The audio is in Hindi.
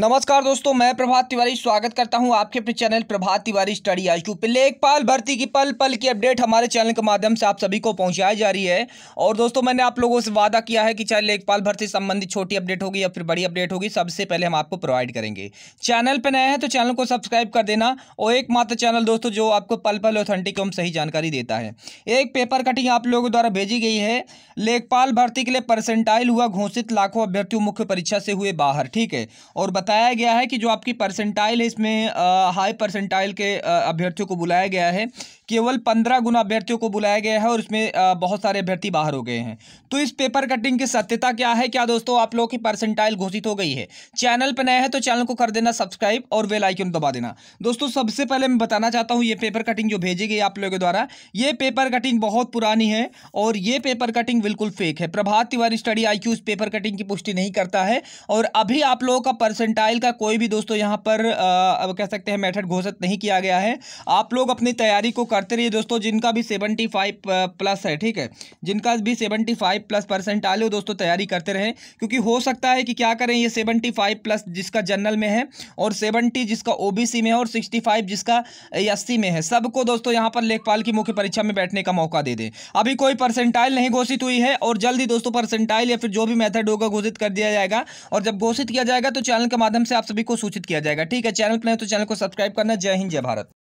नमस्कार दोस्तों मैं प्रभात तिवारी स्वागत करता हूं आपके अपने चैनल प्रभात तिवारी स्टडी आज टू पे लेखपाल भर्ती की पल पल की अपडेट हमारे चैनल के माध्यम से आप सभी को पहुंचाई जा रही है और दोस्तों मैंने आप लोगों से वादा किया है कि चाहे लेखपाल भर्ती संबंधित छोटी अपडेट होगी या फिर बड़ी अपडेट होगी सबसे पहले हम आपको प्रोवाइड करेंगे चैनल पर नए हैं तो चैनल को सब्सक्राइब कर देना और एकमात्र चैनल दोस्तों जो आपको पल पल ऑथेंटिक एवं सही जानकारी देता है एक पेपर कटिंग आप लोगों द्वारा भेजी गई है लेखपाल भर्ती के लिए परसेंटाइल हुआ घोषित लाखों अभ्यर्थियों मुख्य परीक्षा से हुए बाहर ठीक है और बताया गया है कि जो आपकी परसेंटाइल है इसमें हाई परसेंटाइल के अभ्यर्थियों को बुलाया गया है केवल पंद्रह गुना अभ्यर्थियों को बुलाया गया है और इसमें बहुत सारे अभ्यर्थी बाहर हो गए हैं तो इस पेपर कटिंग की सत्यता क्या है क्या दोस्तों आप लोगों की परसेंटाइल घोषित हो गई है चैनल पर नया है तो चैनल को कर देना सब्सक्राइब और वे आइकन दबा देना दोस्तों सबसे पहले मैं बताना चाहता हूँ ये पेपर कटिंग जो भेजी गई आप लोगों के द्वारा ये पेपर कटिंग बहुत पुरानी है और ये पेपर कटिंग बिल्कुल फेक है प्रभात तिवारी स्टडी आई इस पेपर कटिंग की पुष्टि नहीं करता है और अभी आप लोगों का परसेंटाइल का कोई भी दोस्तों यहाँ पर कह सकते हैं मैथड घोषित नहीं किया गया है आप लोग अपनी तैयारी को करते रहिए दोस्तों जिनका भी सेवेंटी फाइव प्लस है ठीक है जिनका भी सेवेंटी फाइव प्लस परसेंट आ लो दोस्तों तैयारी करते रहें क्योंकि हो सकता है कि क्या करें ये सेवेंटी फाइव प्लस जिसका जनरल में है और सेवेंटी जिसका ओबीसी में है और सिक्सटी फाइव जिसका अस्सी में है सबको दोस्तों यहाँ पर लेखपाल की मुख्य परीक्षा में बैठने का मौका दे दें अभी कोई परसेंटाइल नहीं घोषित हुई है और जल्दी दोस्तों परसेंटाइल या फिर जो भी मैथड होगा घोषित कर दिया जाएगा और जब घोषित किया जाएगा तो चैनल के माध्यम से आप सभी को सूचित किया जाएगा ठीक है चैनल पर नहीं तो चैनल को सब्सक्राइब करना जय हिंद जय भारत